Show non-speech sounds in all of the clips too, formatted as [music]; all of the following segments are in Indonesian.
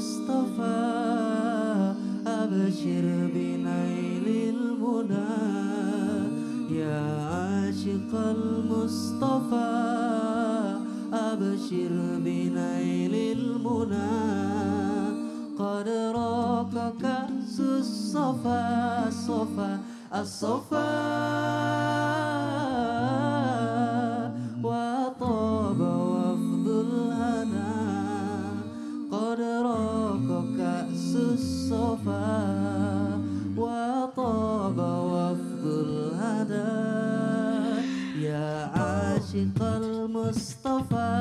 المصطفى أبشر بنيل المنى يا عاشق المصطفى أبشر بنيل المنى قد راق كأس الصفا الصفا الصفا عشق المصطفى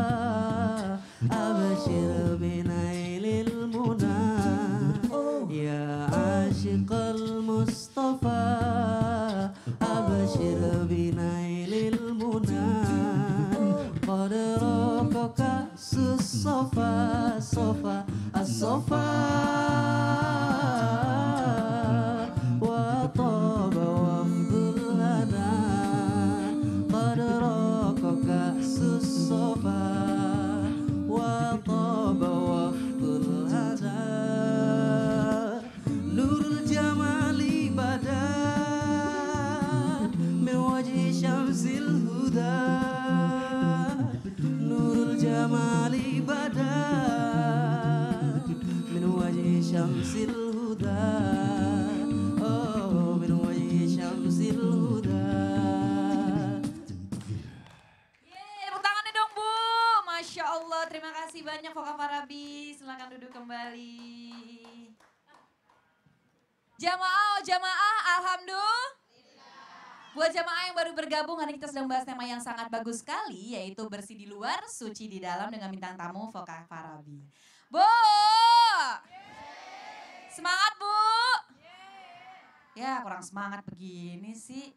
أبشر بنيل المنى يا عاشق المصطفى أبشر بنيل المنى قد راقك الصفا صفا الصفا zil huda Nurul jamali bada Min wajhi syamsil huda Oh, min wajhi syamsil huda Yeay, tepuk dong Bu Masya Allah, terima kasih banyak Foka Farabi Silahkan duduk kembali Jamaah, jamaah, alhamdulillah Buat jamaah yang baru bergabung, hari kita sedang bahas tema yang sangat bagus sekali, yaitu bersih di luar, suci di dalam dengan bintang tamu Foka Farabi. Bu! Semangat, Bu! Ya, kurang semangat begini sih.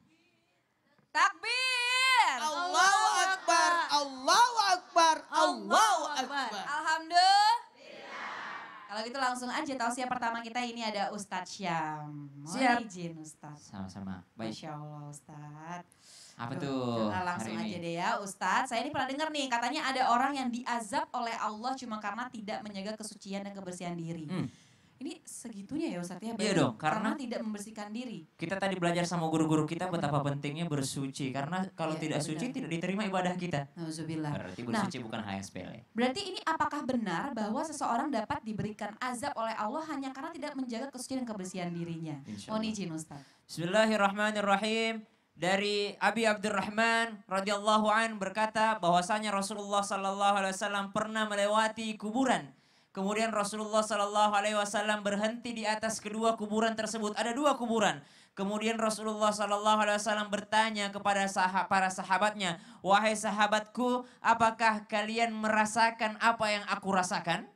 Takbir! Allahu Akbar! Allahu Akbar! Allahu Akbar! Alhamdulillah. Kalau gitu langsung aja tausiah pertama kita ini ada Ustadz Syam. Siap. izin Ustadz. Sama-sama. Baik. Masya Allah Ustadz. Apa tuh? Nah, langsung aja deh ya Ustadz. Saya ini pernah dengar nih katanya ada orang yang diazab oleh Allah cuma karena tidak menjaga kesucian dan kebersihan diri. Hmm ini segitunya ya Ustaz ya? Iya dong, karena, karena tidak membersihkan diri. Kita tadi belajar sama guru-guru kita betapa pentingnya bersuci karena kalau ya, tidak ya, suci tidak diterima ibadah kita. Alhamdulillah. Berarti nah, bersuci nah, bukan hanya sepele. Berarti ini apakah benar bahwa seseorang dapat diberikan azab oleh Allah hanya karena tidak menjaga kesucian dan kebersihan dirinya? Mohon izin Ustaz. Bismillahirrahmanirrahim. Dari Abi Abdurrahman radhiyallahu an berkata bahwasanya Rasulullah sallallahu alaihi wasallam pernah melewati kuburan Kemudian Rasulullah Shallallahu Alaihi Wasallam berhenti di atas kedua kuburan tersebut. Ada dua kuburan. Kemudian Rasulullah Shallallahu Alaihi Wasallam bertanya kepada sah para sahabatnya, wahai sahabatku, apakah kalian merasakan apa yang aku rasakan?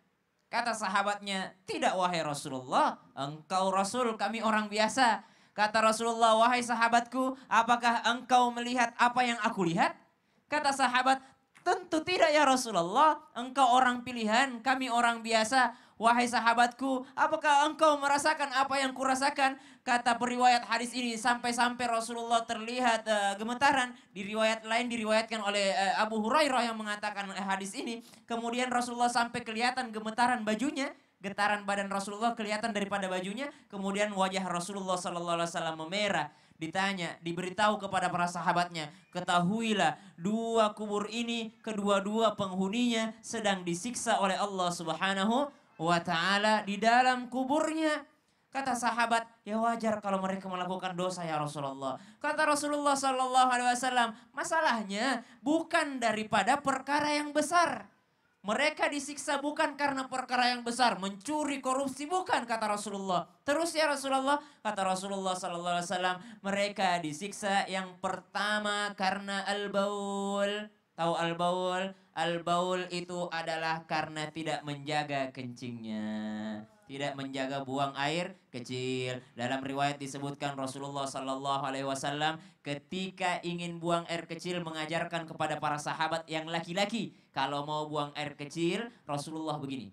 Kata sahabatnya, tidak wahai Rasulullah, engkau Rasul, kami orang biasa. Kata Rasulullah, wahai sahabatku, apakah engkau melihat apa yang aku lihat? Kata sahabat, Tentu tidak ya Rasulullah, engkau orang pilihan, kami orang biasa. Wahai sahabatku, apakah engkau merasakan apa yang kurasakan? Kata periwayat hadis ini sampai-sampai Rasulullah terlihat uh, gemetaran. Di riwayat lain diriwayatkan oleh uh, Abu Hurairah yang mengatakan uh, hadis ini. Kemudian Rasulullah sampai kelihatan gemetaran bajunya getaran badan Rasulullah kelihatan daripada bajunya, kemudian wajah Rasulullah Sallallahu Alaihi Wasallam memerah. Ditanya, diberitahu kepada para sahabatnya, ketahuilah dua kubur ini kedua-dua penghuninya sedang disiksa oleh Allah Subhanahu wa taala di dalam kuburnya. Kata sahabat, ya wajar kalau mereka melakukan dosa ya Rasulullah. Kata Rasulullah saw Alaihi Wasallam, masalahnya bukan daripada perkara yang besar, mereka disiksa bukan karena perkara yang besar, mencuri korupsi bukan kata Rasulullah. Terus ya Rasulullah, kata Rasulullah sallallahu alaihi wasallam, mereka disiksa yang pertama karena al-baul. Tahu al-baul? Al-baul itu adalah karena tidak menjaga kencingnya tidak menjaga buang air kecil. Dalam riwayat disebutkan Rasulullah Sallallahu Alaihi Wasallam ketika ingin buang air kecil mengajarkan kepada para sahabat yang laki-laki kalau mau buang air kecil Rasulullah begini,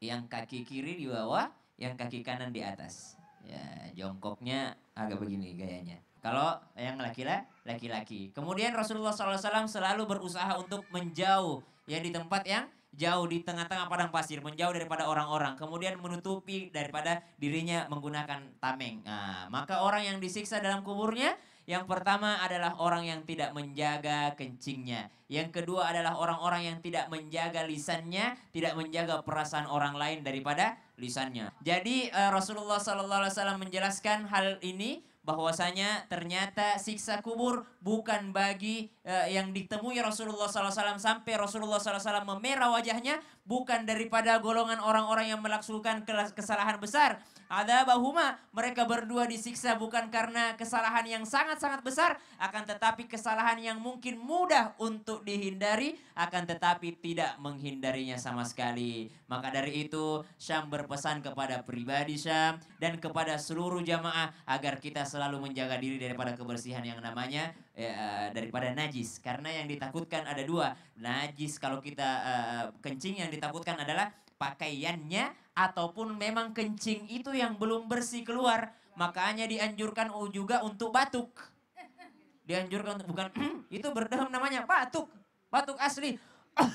yang kaki kiri di bawah, yang kaki kanan di atas. Ya jongkoknya agak begini gayanya. Kalau yang laki-laki, laki-laki. Kemudian Rasulullah SAW selalu berusaha untuk menjauh ya di tempat yang jauh di tengah-tengah padang pasir, menjauh daripada orang-orang, kemudian menutupi daripada dirinya menggunakan tameng. Nah, maka orang yang disiksa dalam kuburnya yang pertama adalah orang yang tidak menjaga kencingnya. Yang kedua adalah orang-orang yang tidak menjaga lisannya, tidak menjaga perasaan orang lain daripada lisannya. Jadi uh, Rasulullah SAW menjelaskan hal ini bahwasanya ternyata siksa kubur bukan bagi uh, yang ditemui Rasulullah SAW sampai Rasulullah SAW memerah wajahnya bukan daripada golongan orang-orang yang melaksukan kesalahan besar. Ada bahuma mereka berdua disiksa bukan karena kesalahan yang sangat-sangat besar akan tetapi kesalahan yang mungkin mudah untuk dihindari akan tetapi tidak menghindarinya sama sekali. Maka dari itu Syam berpesan kepada pribadi Syam dan kepada seluruh jamaah agar kita selalu menjaga diri daripada kebersihan yang namanya Eh, eh, daripada najis karena yang ditakutkan ada dua najis kalau kita uh, kencing yang ditakutkan adalah pakaiannya ataupun memang kencing itu yang belum bersih keluar makanya dianjurkan juga untuk batuk dianjurkan untuk bukan [clears throat] itu berdehem namanya batuk batuk asli ah,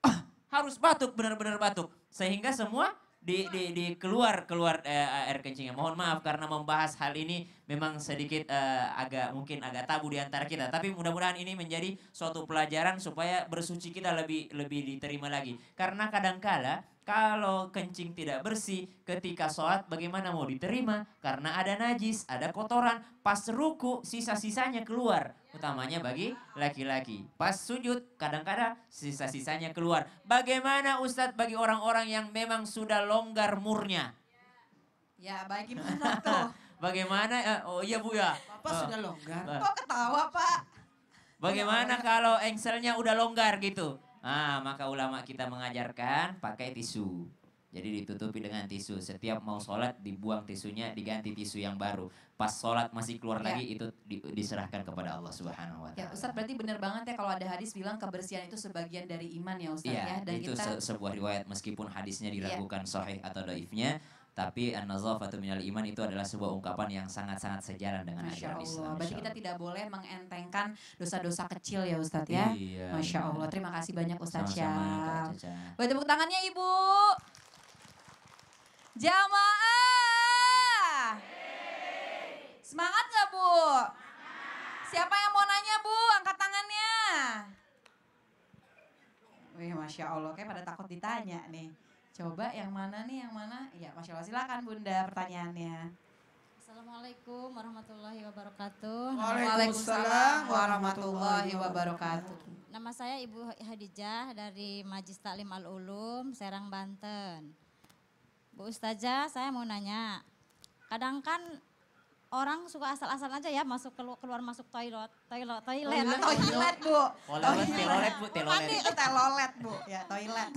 ah, harus batuk benar-benar batuk sehingga semua di, di, di keluar keluar uh, air kencingnya. Mohon maaf karena membahas hal ini memang sedikit uh, agak mungkin agak tabu di antara kita. Tapi mudah-mudahan ini menjadi suatu pelajaran supaya bersuci kita lebih lebih diterima lagi. Karena kadangkala kalau kencing tidak bersih ketika sholat bagaimana mau diterima karena ada najis ada kotoran pas ruku sisa-sisanya keluar utamanya bagi laki-laki. Pas sujud kadang-kadang sisa-sisanya keluar. Bagaimana Ustadz bagi orang-orang yang memang sudah longgar murnya? Ya bagaimana tuh? [laughs] bagaimana? Eh, oh iya Bu ya. Bapak eh, sudah longgar. Eh. Kok ketawa Pak? Bagaimana kalau engselnya udah longgar gitu? Ah, maka ulama kita mengajarkan pakai tisu. Jadi ditutupi dengan tisu. Setiap mau sholat dibuang tisunya, diganti tisu yang baru pas sholat masih keluar ya. lagi itu di, diserahkan kepada Allah Subhanahu Wa ya, Taala. Ya Ustaz berarti benar banget ya kalau ada hadis bilang kebersihan itu sebagian dari iman ya Ustaz ya. ya? Dan itu kita... se sebuah riwayat meskipun hadisnya iya. diragukan ya. sahih atau doifnya, tapi an-nazafatu minal iman itu adalah sebuah ungkapan yang sangat-sangat sejalan dengan Masya ajaran Allah. Islam. Berarti kita tidak boleh mengentengkan dosa-dosa kecil ya Ustadz ya. Iya, Masya Allah. Terima kasih banyak Ustadz Syam. Buat tepuk tangannya Ibu. Jamaah. Semangat nggak Bu? Siapa yang mau nanya Bu? Angkat tangannya. Wih Masya Allah, kayak pada takut ditanya nih. Coba yang mana nih, yang mana? Ya Masya Allah, silakan Bunda pertanyaannya. Assalamualaikum warahmatullahi wabarakatuh. Waalaikumsalam warahmatullahi wabarakatuh. Nama saya Ibu Hadijah dari Majlis Taklim Al Ulum, Serang Banten. Bu Ustazah, saya mau nanya. Kadang kan orang suka asal asal aja ya masuk keluar, keluar masuk toilet, toilet, toilet, toilet, toilet bu. Toilet, toilet, bu, toilet Mandi telolet bu, ya toilet.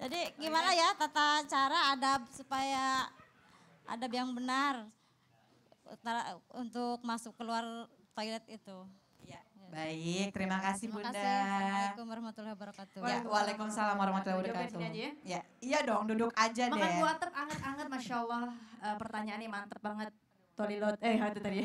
Jadi gimana ya tata cara adab supaya adab yang benar untuk masuk keluar toilet itu. Ya. Baik, terima kasih Bunda. Terima Bunda. Assalamualaikum warahmatullahi wabarakatuh. Ya, waalaikumsalam warahmatullahi wabarakatuh. aja ya? ya? Iya dong, duduk aja Makan deh. Makan water anget-anget, Masya Allah. Uh, pertanyaannya mantep banget tolilot, eh itu tadi.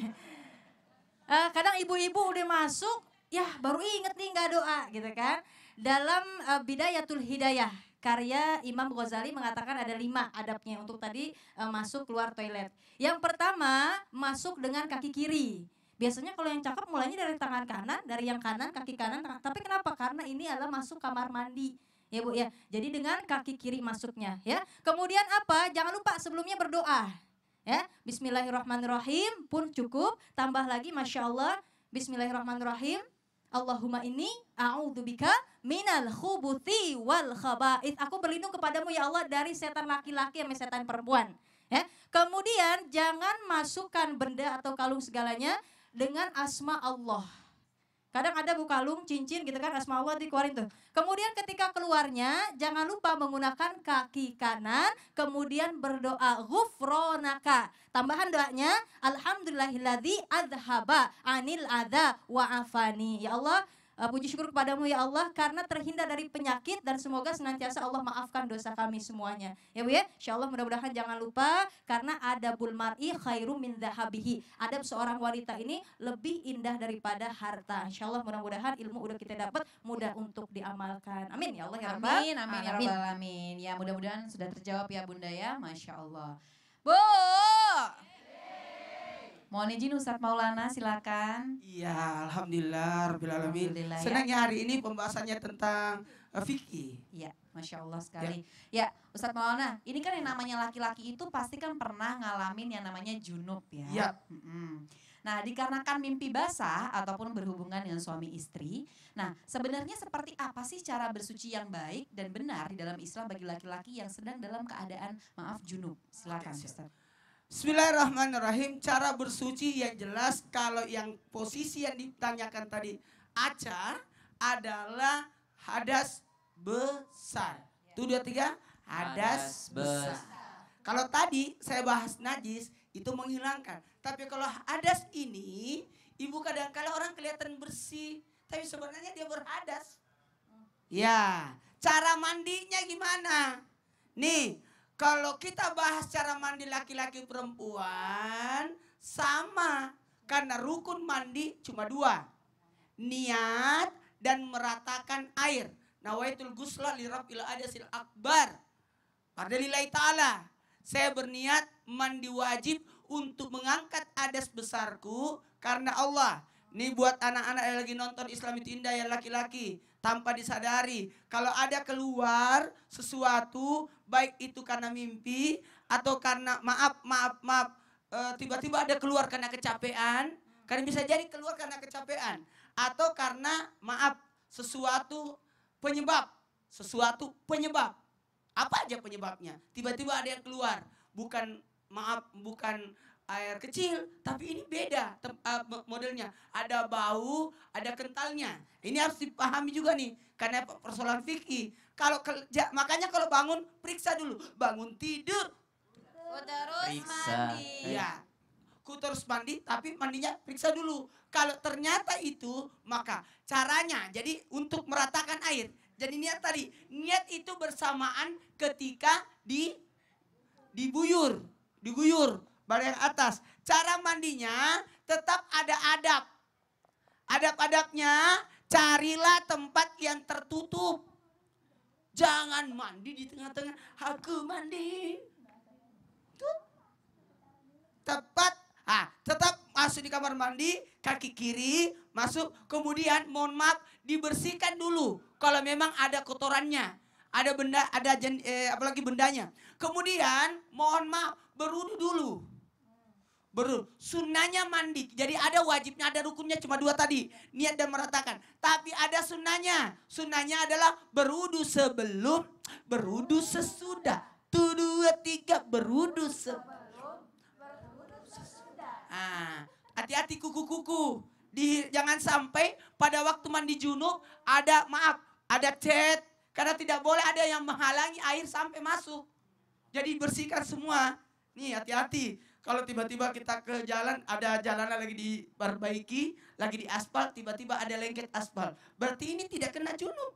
Uh, kadang ibu-ibu udah masuk, ya baru inget nih nggak doa gitu kan. Dalam uh, Bidayatul Hidayah, karya Imam Ghazali mengatakan ada lima adabnya untuk tadi uh, masuk keluar toilet. Yang pertama, masuk dengan kaki kiri. Biasanya kalau yang cakep mulainya dari tangan kanan, dari yang kanan, kaki kanan. Tapi kenapa? Karena ini adalah masuk kamar mandi. Ya Bu ya. Jadi dengan kaki kiri masuknya ya. Kemudian apa? Jangan lupa sebelumnya berdoa ya Bismillahirrahmanirrahim pun cukup tambah lagi masya Allah Bismillahirrahmanirrahim Allahumma ini a'udzubika minal khubuti wal khaba'ith. Aku berlindung kepadamu ya Allah dari setan laki-laki dan setan perempuan. Ya. Kemudian jangan masukkan benda atau kalung segalanya dengan asma Allah. Kadang ada buka bukalung, cincin gitu kan, Allah dikeluarin tuh. Kemudian ketika keluarnya, jangan lupa menggunakan kaki kanan, kemudian berdoa ghufronaka. Tambahan doanya, Alhamdulillahilladzi adhaba anil adha wa'afani. Ya Allah, Uh, puji syukur kepadamu ya Allah karena terhindar dari penyakit dan semoga senantiasa Allah maafkan dosa kami semuanya. Ya Bu ya, insya Allah mudah-mudahan jangan lupa karena ada Bulmari khairu min dhahabihi. Adab seorang wanita ini lebih indah daripada harta. Insya Allah mudah-mudahan ilmu udah kita dapat mudah untuk diamalkan. Amin ya Allah ya Rabbal. Amin, amin, ya Rabbal Alamin. Ya mudah-mudahan sudah terjawab ya Bunda ya, Masya Allah. Bu! Mohon izin Ustadz Maulana, silakan. Iya, alhamdulillah, alamin. Alhamdulillah, ya. Senangnya ya. hari ini pembahasannya tentang eh, fikih. Iya, masya Allah ya. sekali. Ya, ya Ustadz Maulana, ini kan yang namanya laki-laki itu pasti kan pernah ngalamin yang namanya junub ya. Iya. Mm Nah, dikarenakan mimpi basah ataupun berhubungan dengan suami istri. Nah, sebenarnya seperti apa sih cara bersuci yang baik dan benar di dalam Islam bagi laki-laki yang sedang dalam keadaan maaf junub? Silakan, Ustadz. Bismillahirrahmanirrahim, cara bersuci yang jelas kalau yang posisi yang ditanyakan tadi acar adalah hadas besar. Tuh dua tiga, hadas, besar. Kalau tadi saya bahas najis itu menghilangkan, tapi kalau hadas ini ibu kadang-kala orang kelihatan bersih, tapi sebenarnya dia berhadas. Hmm. Ya, cara mandinya gimana? Nih, kalau kita bahas cara mandi laki-laki perempuan sama karena rukun mandi cuma dua. Niat dan meratakan air. Nawaitul ghusla li rabbil adasil akbar. Pada lillahi ta'ala. Saya berniat mandi wajib untuk mengangkat adas besarku karena Allah. Ini buat anak-anak yang lagi nonton Islam itu indah ya laki-laki tanpa disadari. Kalau ada keluar sesuatu baik itu karena mimpi atau karena maaf maaf maaf eh, tiba-tiba ada keluar karena kecapean, karena bisa jadi keluar karena kecapean atau karena maaf sesuatu penyebab, sesuatu penyebab. Apa aja penyebabnya? Tiba-tiba ada yang keluar, bukan maaf bukan air kecil, tapi ini beda uh, modelnya. Ada bau, ada kentalnya. Ini harus dipahami juga nih, karena persoalan fikih. Kalau kerja, makanya kalau bangun periksa dulu. Bangun tidur. Ku terus periksa. mandi. Ya. Ku terus mandi tapi mandinya periksa dulu. Kalau ternyata itu maka caranya jadi untuk meratakan air. Jadi niat tadi, niat itu bersamaan ketika di dibuyur, diguyur yang atas. Cara mandinya tetap ada adab. Adab-adabnya carilah tempat yang tertutup Jangan mandi di tengah-tengah. Aku mandi. Tuh. Tepat. Ah, tetap masuk di kamar mandi, kaki kiri masuk. Kemudian mohon maaf dibersihkan dulu kalau memang ada kotorannya. Ada benda, ada jen, eh, apalagi bendanya. Kemudian mohon maaf berudu dulu. Baru sunnahnya mandi. Jadi ada wajibnya, ada rukunnya cuma dua tadi. Niat dan meratakan. Tapi ada sunnahnya. Sunnahnya adalah berudu sebelum, berudu sesudah. tu dua tiga berudu sebelum, berudu sesudah. Ah, hati-hati kuku-kuku. jangan sampai pada waktu mandi junub ada maaf ada chat karena tidak boleh ada yang menghalangi air sampai masuk. Jadi bersihkan semua. Nih hati-hati. Kalau tiba-tiba kita ke jalan, ada jalanan lagi diperbaiki, lagi di aspal, tiba-tiba ada lengket aspal. Berarti ini tidak kena junub.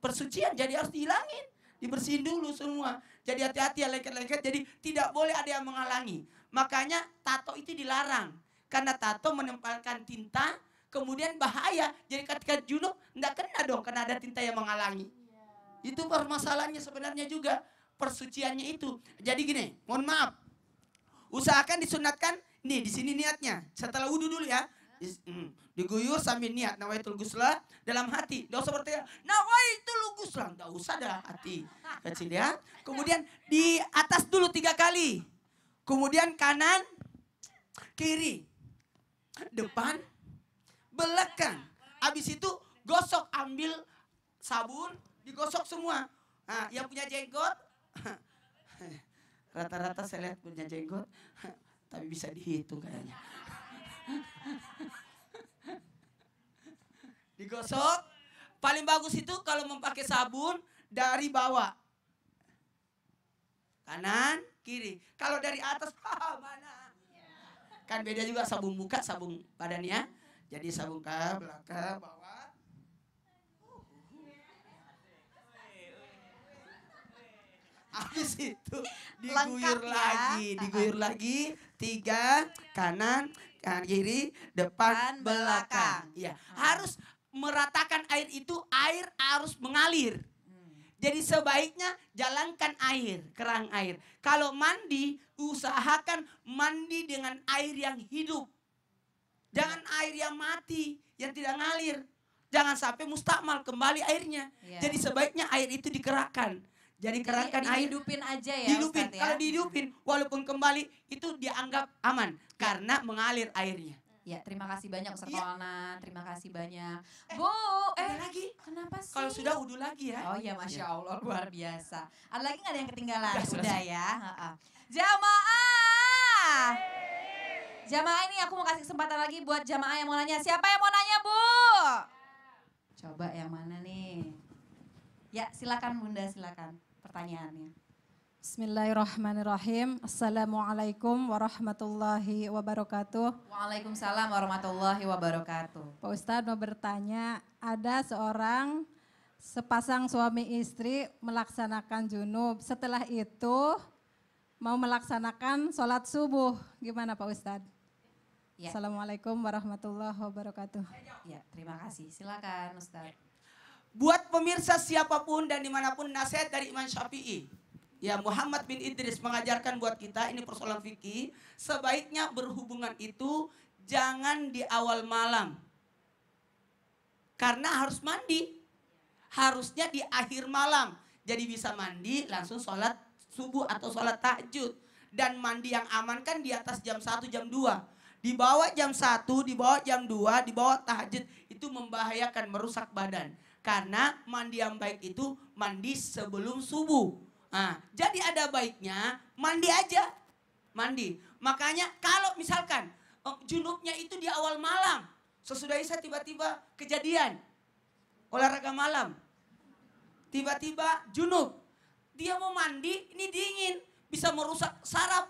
Persucian jadi harus dihilangin. Dibersihin dulu semua. Jadi hati-hati ya lengket-lengket. Jadi tidak boleh ada yang menghalangi. Makanya tato itu dilarang. Karena tato menempelkan tinta, kemudian bahaya. Jadi ketika junub, tidak kena dong karena ada tinta yang menghalangi. Itu permasalahannya sebenarnya juga. Persuciannya itu. Jadi gini, mohon maaf Usahakan disunatkan. Nih, di sini niatnya. Setelah wudhu dulu ya. Mm, diguyur sambil niat. Nawaitul gusla dalam hati. Tidak usah berteriak. Nawaitul gusla. Tidak usah dah hati. Kecil ya. Kemudian di atas dulu tiga kali. Kemudian kanan, kiri, depan, belakang. Habis itu gosok ambil sabun, digosok semua. Nah, yang punya jenggot [laughs] Rata-rata saya lihat punya jenggot, [laughs] tapi bisa dihitung kayaknya. [laughs] Digosok. Paling bagus itu kalau memakai sabun dari bawah. Kanan, kiri. Kalau dari atas, [laughs] ah, mana? Kan beda juga sabun muka, sabun badannya. Jadi sabun ke belakang, bawah. Habis [laughs] itu diguyur ya. lagi, diguyur lagi tiga kanan, kanan kiri, depan, Dan belakang. ya hmm. harus meratakan air itu air harus mengalir. Hmm. Jadi sebaiknya jalankan air, kerang air. Kalau mandi, usahakan mandi dengan air yang hidup. Jangan iya. air yang mati, yang tidak ngalir. Jangan sampai mustakmal kembali airnya. Yeah. Jadi sebaiknya air itu digerakkan jadi kerangkan air dihidupin aja ya. Dihidupin. ya? Kalau dihidupin walaupun kembali itu dianggap aman ya. karena mengalir airnya. Ya, terima kasih banyak Ustaz ya. Terima kasih banyak. Eh, Bu, eh lagi. Kenapa sih? Kalau sudah udah lagi ya. Oh iya, Masya iya. Allah luar biasa. Ada lagi nggak ada yang ketinggalan? Sudah, sudah, ya. Jamaah. Jamaah ini aku mau kasih kesempatan lagi buat jamaah yang mau nanya. Siapa yang mau nanya, Bu? Coba yang mana nih? Ya, silakan Bunda, silakan pertanyaannya. Bismillahirrahmanirrahim. Assalamualaikum warahmatullahi wabarakatuh. Waalaikumsalam warahmatullahi wabarakatuh. Pak Ustadz mau bertanya, ada seorang sepasang suami istri melaksanakan junub. Setelah itu mau melaksanakan sholat subuh. Gimana Pak Ustadz? Ya. Assalamualaikum warahmatullahi wabarakatuh. Ya, terima kasih. Silakan Ustadz. Buat pemirsa siapapun dan dimanapun nasihat dari Imam Syafi'i. Ya Muhammad bin Idris mengajarkan buat kita, ini persoalan fikih, sebaiknya berhubungan itu jangan di awal malam. Karena harus mandi. Harusnya di akhir malam. Jadi bisa mandi langsung sholat subuh atau sholat tahajud. Dan mandi yang aman kan di atas jam 1, jam 2. Di bawah jam 1, di bawah jam 2, di bawah tahajud. Itu membahayakan, merusak badan. Karena mandi yang baik itu mandi sebelum subuh. Nah, jadi ada baiknya mandi aja. Mandi. Makanya kalau misalkan eh, junubnya itu di awal malam. Sesudah Isa tiba-tiba kejadian. Olahraga malam. Tiba-tiba junub. Dia mau mandi, ini dingin. Bisa merusak saraf.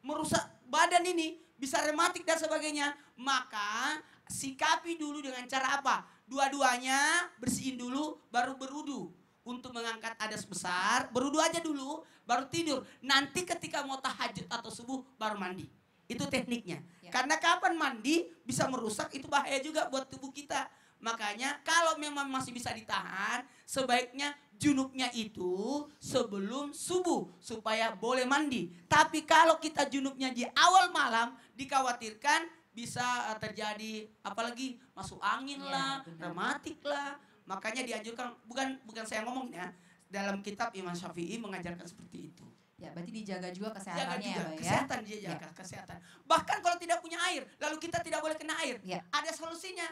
Merusak badan ini. Bisa rematik dan sebagainya. Maka sikapi dulu dengan cara apa? Dua-duanya bersihin dulu baru berudu. Untuk mengangkat adas besar, berudu aja dulu, baru tidur. Nanti ketika mau tahajud atau subuh, baru mandi. Itu tekniknya. Ya. Karena kapan mandi bisa merusak, itu bahaya juga buat tubuh kita. Makanya kalau memang masih bisa ditahan, sebaiknya junubnya itu sebelum subuh supaya boleh mandi. Tapi kalau kita junubnya di awal malam dikhawatirkan bisa eh, terjadi apalagi masuk angin ya, lah, dramatik rematik lah. Makanya dianjurkan bukan bukan saya ngomong ya, dalam kitab Imam Syafi'i mengajarkan seperti itu. Ya, berarti dijaga juga kesehatannya ya, juga. ya, Kesehatan dijaga ya. kesehatan. Bahkan kalau tidak punya air, lalu kita tidak boleh kena air, ya. ada solusinya.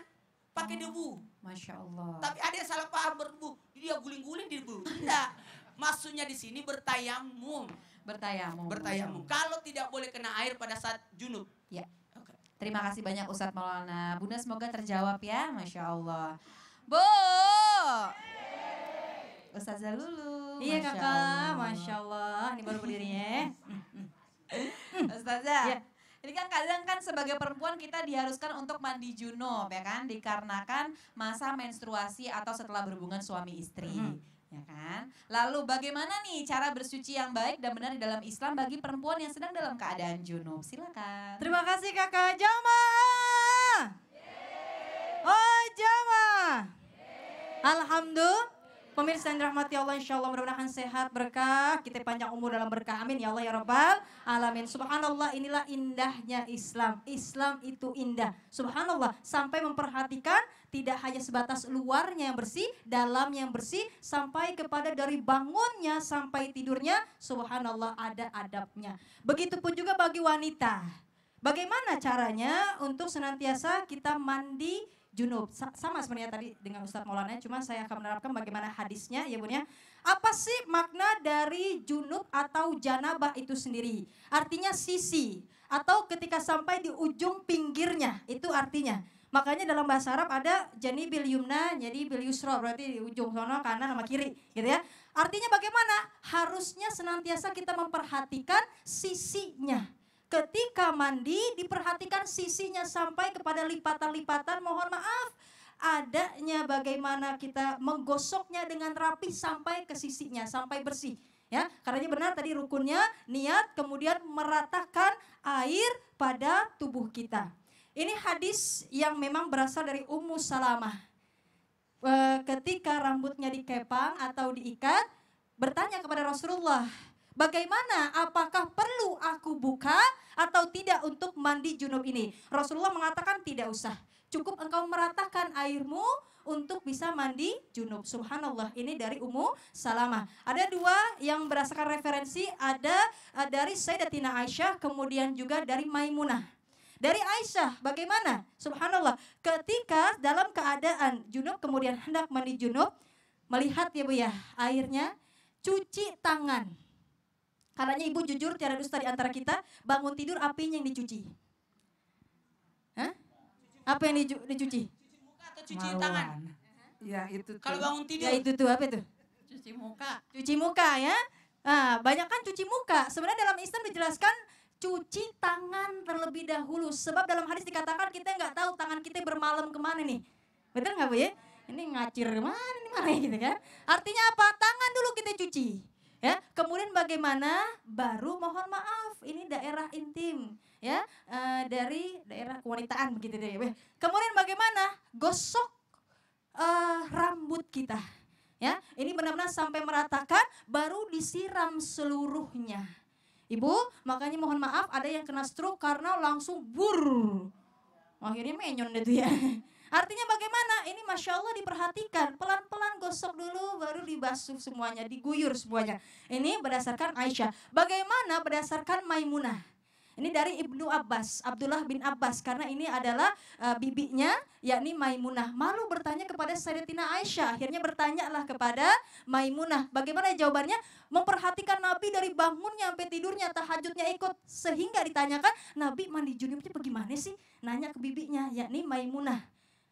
Pakai oh, debu. Masya Allah. Tapi ada yang salah paham berdebu. Dia guling-guling di debu. Tidak. [laughs] Maksudnya di sini bertayamum. Bertayamum. Bertayamum. Kalau tidak boleh kena air pada saat junub. Ya. Terima kasih banyak Ustadz Maulana. Bunda semoga terjawab ya, Masya Allah. Bu! Ustadz Lulu. Iya Masya kakak, Allah. Masya Allah. Ini baru berdirinya. Ya. [laughs] Ustazah. Ya. Ini kan kadang kan sebagai perempuan kita diharuskan untuk mandi junub ya kan dikarenakan masa menstruasi atau setelah berhubungan suami istri. Hmm ya kan? Lalu bagaimana nih cara bersuci yang baik dan benar di dalam Islam bagi perempuan yang sedang dalam keadaan junub? Silakan. Terima kasih Kakak Jemaah. Oh, Jemaah. Alhamdulillah. Pemirsa yang dirahmati Allah insya Allah mudah-mudahan sehat berkah. Kita panjang umur dalam berkah. Amin ya Allah ya Rabbal. Alamin. Subhanallah inilah indahnya Islam. Islam itu indah. Subhanallah sampai memperhatikan tidak hanya sebatas luarnya yang bersih, dalam yang bersih, sampai kepada dari bangunnya sampai tidurnya. Subhanallah ada adabnya. Begitupun juga bagi wanita. Bagaimana caranya untuk senantiasa kita mandi junub. Sa sama sebenarnya tadi dengan Ustadz Maulana, cuma saya akan menerapkan bagaimana hadisnya ya Bun ya. Apa sih makna dari junub atau janabah itu sendiri? Artinya sisi atau ketika sampai di ujung pinggirnya, itu artinya. Makanya dalam bahasa Arab ada jani bil yumna, jadi bil yusra berarti di ujung sana kanan sama kiri, gitu ya. Artinya bagaimana? Harusnya senantiasa kita memperhatikan sisinya ketika mandi diperhatikan sisinya sampai kepada lipatan-lipatan mohon maaf adanya bagaimana kita menggosoknya dengan rapi sampai ke sisinya sampai bersih ya karena benar tadi rukunnya niat kemudian meratakan air pada tubuh kita ini hadis yang memang berasal dari Ummu Salamah eh, ketika rambutnya dikepang atau diikat bertanya kepada Rasulullah Bagaimana? Apakah perlu aku buka atau tidak untuk mandi junub ini? Rasulullah mengatakan tidak usah. Cukup engkau meratakan airmu untuk bisa mandi junub. Subhanallah, ini dari Ummu Salamah. Ada dua yang berdasarkan referensi, ada eh, dari Sayyidatina Aisyah, kemudian juga dari Maimunah. Dari Aisyah, bagaimana? Subhanallah, ketika dalam keadaan junub, kemudian hendak mandi junub, melihat ya Bu ya, airnya, cuci tangan karena ibu jujur tiada dusta di antara kita, bangun tidur apinya yang dicuci. Hah? Apa yang dicuci? Cuci muka atau cuci Maluan. tangan? Ya itu. Kalau bangun tidur. Ya itu tuh apa itu? Cuci muka. Cuci muka ya. Nah, banyak kan cuci muka. Sebenarnya dalam Islam dijelaskan cuci tangan terlebih dahulu. Sebab dalam hadis dikatakan kita nggak tahu tangan kita bermalam kemana nih. Betul nggak Bu ya? Ini ngacir mana? nih mana gitu kan. Artinya apa? Tangan dulu kita cuci. Ya? ya kemudian bagaimana baru mohon maaf ini daerah intim ya e, dari daerah kewanitaan begitu deh ya. kemudian bagaimana gosok e, rambut kita ya ini benar-benar sampai meratakan baru disiram seluruhnya ibu makanya mohon maaf ada yang kena stroke karena langsung bur akhirnya menyon itu ya Artinya bagaimana? Ini Masya Allah diperhatikan. Pelan-pelan gosok dulu baru dibasuh semuanya, diguyur semuanya. Ini berdasarkan Aisyah. Bagaimana berdasarkan Maimunah? Ini dari Ibnu Abbas, Abdullah bin Abbas karena ini adalah uh, bibinya yakni Maimunah. Malu bertanya kepada Sayyidina Aisyah, akhirnya bertanyalah kepada Maimunah. Bagaimana jawabannya? Memperhatikan Nabi dari bangunnya sampai tidurnya, tahajudnya ikut sehingga ditanyakan, "Nabi mandi junubnya bagaimana sih?" Nanya ke bibinya yakni Maimunah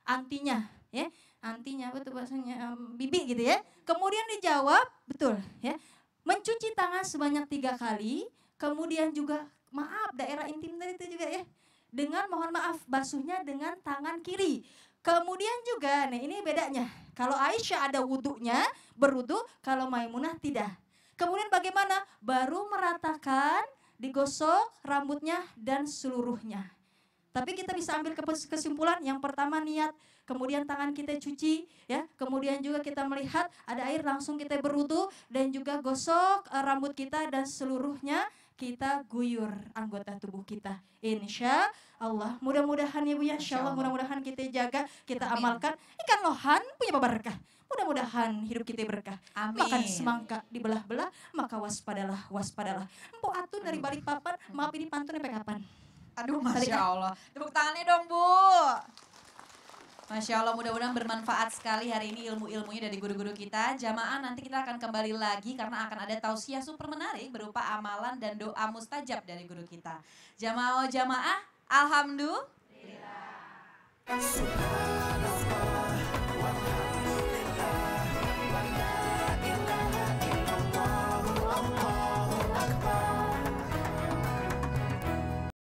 antinya ya antinya betul tuh bahasanya um, bibi gitu ya kemudian dijawab betul ya mencuci tangan sebanyak tiga kali kemudian juga maaf daerah intim tadi itu juga ya dengan mohon maaf basuhnya dengan tangan kiri kemudian juga nih ini bedanya kalau Aisyah ada wudhunya berwudhu kalau Maimunah tidak kemudian bagaimana baru meratakan digosok rambutnya dan seluruhnya tapi kita bisa ambil kesimpulan yang pertama niat, kemudian tangan kita cuci, ya, kemudian juga kita melihat ada air langsung kita berutu dan juga gosok eh, rambut kita dan seluruhnya kita guyur anggota tubuh kita. Insya Allah. Mudah-mudahan ya Bu ya. Insya Allah mudah-mudahan kita jaga, kita Amin. amalkan. Ikan lohan punya berkah. Mudah-mudahan hidup kita berkah. Amin. Makan semangka dibelah-belah, maka waspadalah, waspadalah. Empu atun dari balik papan, maaf ini pantun sampai kapan? Aduh, Masya Allah. Tepuk tangannya dong, Bu. Masya Allah, mudah-mudahan bermanfaat sekali hari ini ilmu-ilmunya dari guru-guru kita. Jamaah nanti kita akan kembali lagi karena akan ada tausiah super menarik berupa amalan dan doa mustajab dari guru kita. Jamaah, oh jamaah, alhamdulillah.